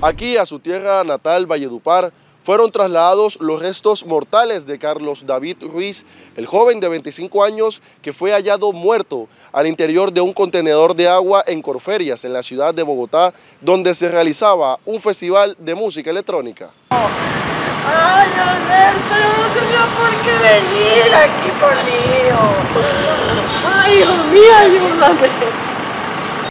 Aquí, a su tierra natal, Valledupar, fueron trasladados los restos mortales de Carlos David Ruiz, el joven de 25 años que fue hallado muerto al interior de un contenedor de agua en Corferias, en la ciudad de Bogotá, donde se realizaba un festival de música electrónica. Ay, Alberto, no tenía por qué venir aquí Ay, Dios mío, ayúdame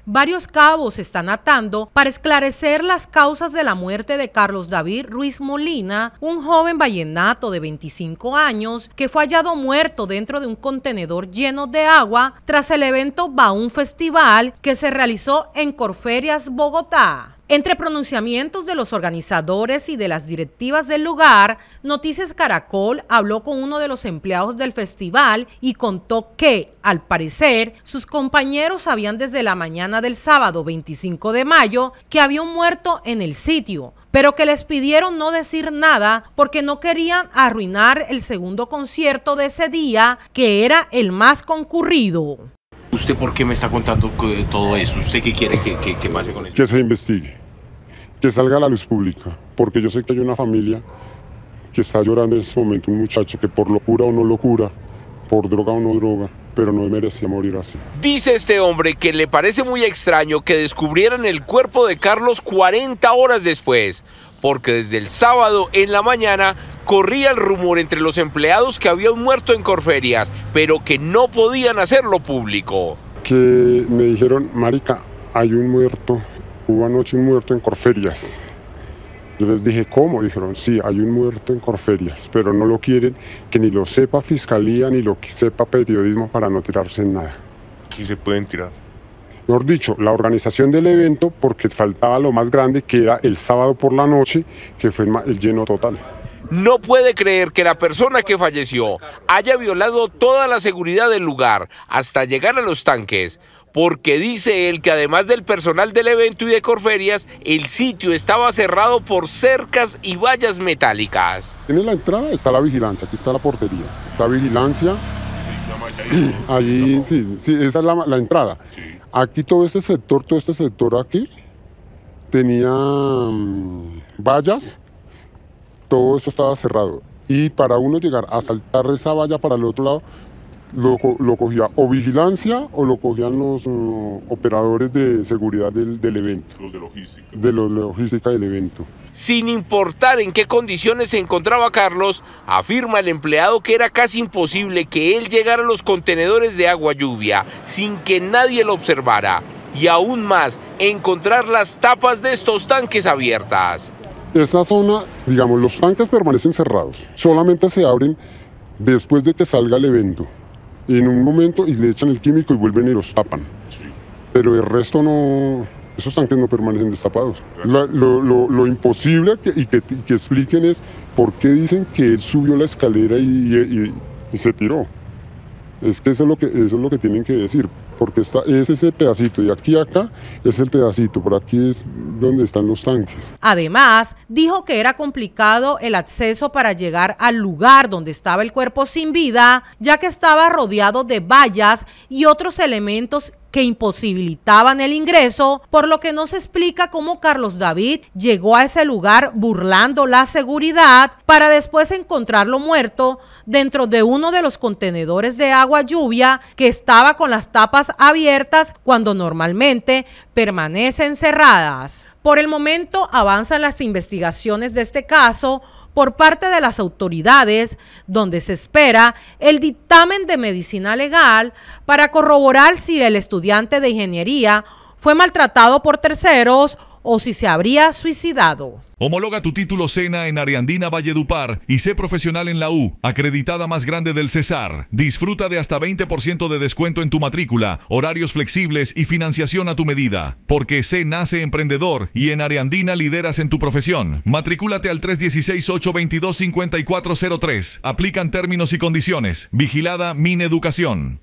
varios cabos se están atando para esclarecer las causas de la muerte de Carlos David Ruiz Molina, un joven vallenato de 25 años que fue hallado muerto dentro de un contenedor lleno de agua tras el evento Baún Festival que se realizó en Corferias, Bogotá. Entre pronunciamientos de los organizadores y de las directivas del lugar, Noticias Caracol habló con uno de los empleados del festival y contó que, al parecer, sus compañeros sabían desde la mañana del sábado 25 de mayo que había un muerto en el sitio, pero que les pidieron no decir nada porque no querían arruinar el segundo concierto de ese día, que era el más concurrido. ¿Usted por qué me está contando todo esto? ¿Usted qué quiere que, que, que pase con esto? Que se investigue, que salga a la luz pública, porque yo sé que hay una familia que está llorando en este momento, un muchacho que por locura o no locura, por droga o no droga, pero no merecía morir así. Dice este hombre que le parece muy extraño que descubrieran el cuerpo de Carlos 40 horas después porque desde el sábado en la mañana corría el rumor entre los empleados que había un muerto en Corferias, pero que no podían hacerlo público. Que me dijeron, Marica, hay un muerto, hubo anoche un muerto en Corferias. Yo les dije, ¿cómo? Dijeron, sí, hay un muerto en Corferias, pero no lo quieren que ni lo sepa fiscalía ni lo sepa periodismo para no tirarse en nada. ¿Y se pueden tirar mejor dicho, la organización del evento, porque faltaba lo más grande que era el sábado por la noche, que fue el lleno total. No puede creer que la persona que falleció haya violado toda la seguridad del lugar hasta llegar a los tanques, porque dice él que además del personal del evento y de Corferias, el sitio estaba cerrado por cercas y vallas metálicas. En la entrada está la vigilancia, aquí está la portería, está vigilancia, allí sí, sí, esa es la, la entrada. Aquí todo este sector, todo este sector aquí, tenía mm, vallas, todo eso estaba cerrado. Y para uno llegar a saltar esa valla para el otro lado, lo, lo cogía o vigilancia o lo cogían los mm, operadores de seguridad del, del evento. Los de logística. De la logística del evento sin importar en qué condiciones se encontraba Carlos, afirma el empleado que era casi imposible que él llegara a los contenedores de agua lluvia sin que nadie lo observara y aún más encontrar las tapas de estos tanques abiertas. Esta zona, digamos, los tanques permanecen cerrados, solamente se abren después de que salga el evento. En un momento y le echan el químico y vuelven y los tapan. Pero el resto no, esos tanques no permanecen destapados. lo, imposible que, y que, expliquen es por qué dicen que él subió la escalera y, se tiró. Es que eso es lo que, es lo que tienen que decir, porque está, es ese pedacito y aquí acá es el pedacito, por aquí es donde están los tanques. Además, dijo que era complicado el acceso para llegar al lugar donde estaba el cuerpo sin vida, ya que estaba rodeado de vallas y otros elementos que imposibilitaban el ingreso, por lo que no se explica cómo Carlos David llegó a ese lugar burlando la seguridad para después encontrarlo muerto dentro de uno de los contenedores de agua lluvia que estaba con las tapas abiertas cuando normalmente permanecen cerradas. Por el momento avanzan las investigaciones de este caso por parte de las autoridades, donde se espera el dictamen de medicina legal para corroborar si el estudiante de ingeniería fue maltratado por terceros o si se habría suicidado. Homologa tu título Cena en Ariandina Valledupar y sé profesional en la U, acreditada más grande del Cesar. Disfruta de hasta 20% de descuento en tu matrícula, horarios flexibles y financiación a tu medida. Porque C nace emprendedor y en Ariandina lideras en tu profesión. Matricúlate al 316-822-5403. Aplican términos y condiciones. Vigilada Mineducación.